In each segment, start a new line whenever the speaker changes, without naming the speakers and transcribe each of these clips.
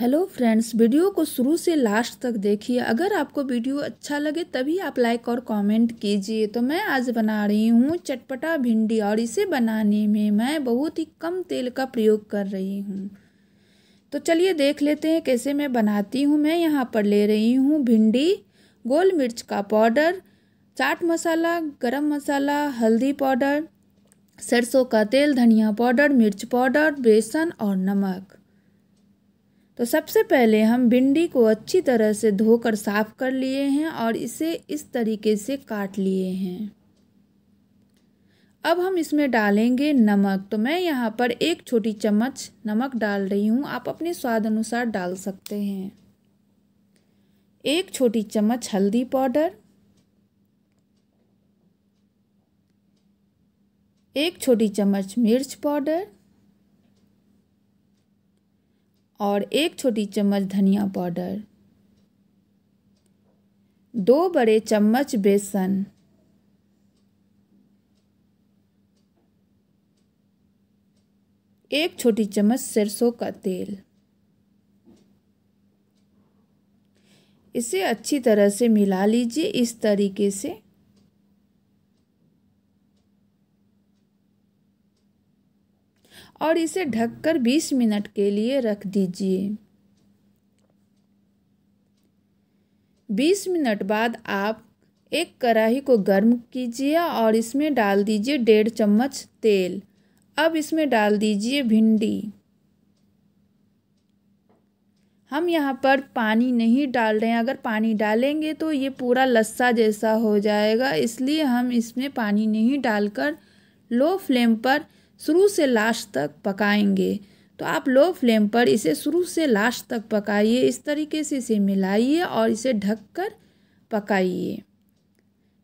hello friends video को शुरू से लास्ट तक देखिए अगर आपको वीडियो अच्छा लगे तभी आप लाइक और कमेंट कीजिए तो मैं आज बना रही हूँ चटपटा भिंडी और इसे बनाने में मैं बहुत ही कम तेल का प्रयोग कर रही हूँ तो चलिए देख लेते हैं कैसे मैं बनाती हूँ मैं यहाँ पर ले रही हूँ भिंडी गोल मिर्च का पाउडर चाट मसाला गरम मसाला हल्दी पाउडर सरसों का तेल धनिया पाउडर मिर्च पाउडर बेसन और नमक तो सबसे पहले हम भिंडी को अच्छी तरह से धोकर साफ कर लिए हैं और इसे इस तरीके से काट लिए हैं अब हम इसमें डालेंगे नमक तो मैं यहाँ पर एक छोटी चम्मच नमक डाल रही हूँ आप अपने स्वाद अनुसार डाल सकते हैं एक छोटी चम्मच हल्दी पाउडर एक छोटी चम्मच मिर्च पाउडर और एक छोटी चम्मच धनिया पाउडर दो बड़े चम्मच बेसन एक छोटी चम्मच सरसों का तेल इसे अच्छी तरह से मिला लीजिए इस तरीके से और इसे ढककर 20 मिनट के लिए रख दीजिए 20 मिनट बाद आप एक कढ़ाई को गर्म कीजिए और इसमें डाल दीजिए डेढ़ चम्मच तेल अब इसमें डाल दीजिए भिंडी हम यहाँ पर पानी नहीं डाल रहे हैं अगर पानी डालेंगे तो ये पूरा लस्सा जैसा हो जाएगा इसलिए हम इसमें पानी नहीं डालकर लो फ्लेम पर शुरू से लास्ट तक पकाएंगे तो आप लो फ्लेम पर इसे शुरू से लास्ट तक पकाइए इस तरीके से इसे मिलाइए और इसे ढककर पकाइए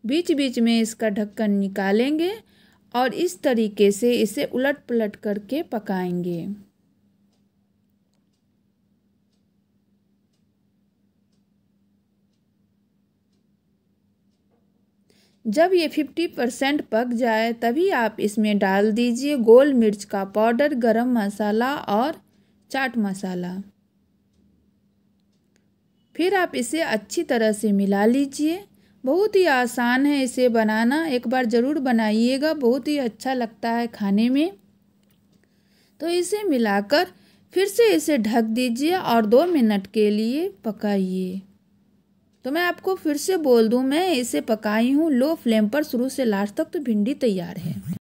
बीच बीच में इसका ढक्कन निकालेंगे और इस तरीके से इसे उलट पलट करके पकाएंगे जब ये 50 परसेंट पक जाए तभी आप इसमें डाल दीजिए गोल मिर्च का पाउडर गरम मसाला और चाट मसाला फिर आप इसे अच्छी तरह से मिला लीजिए बहुत ही आसान है इसे बनाना एक बार ज़रूर बनाइएगा बहुत ही अच्छा लगता है खाने में तो इसे मिलाकर फिर से इसे ढक दीजिए और दो मिनट के लिए पकाइए तो मैं आपको फिर से बोल दूं मैं इसे पकाई हूँ लो फ्लेम पर शुरू से लास्ट तक तो भिंडी तैयार है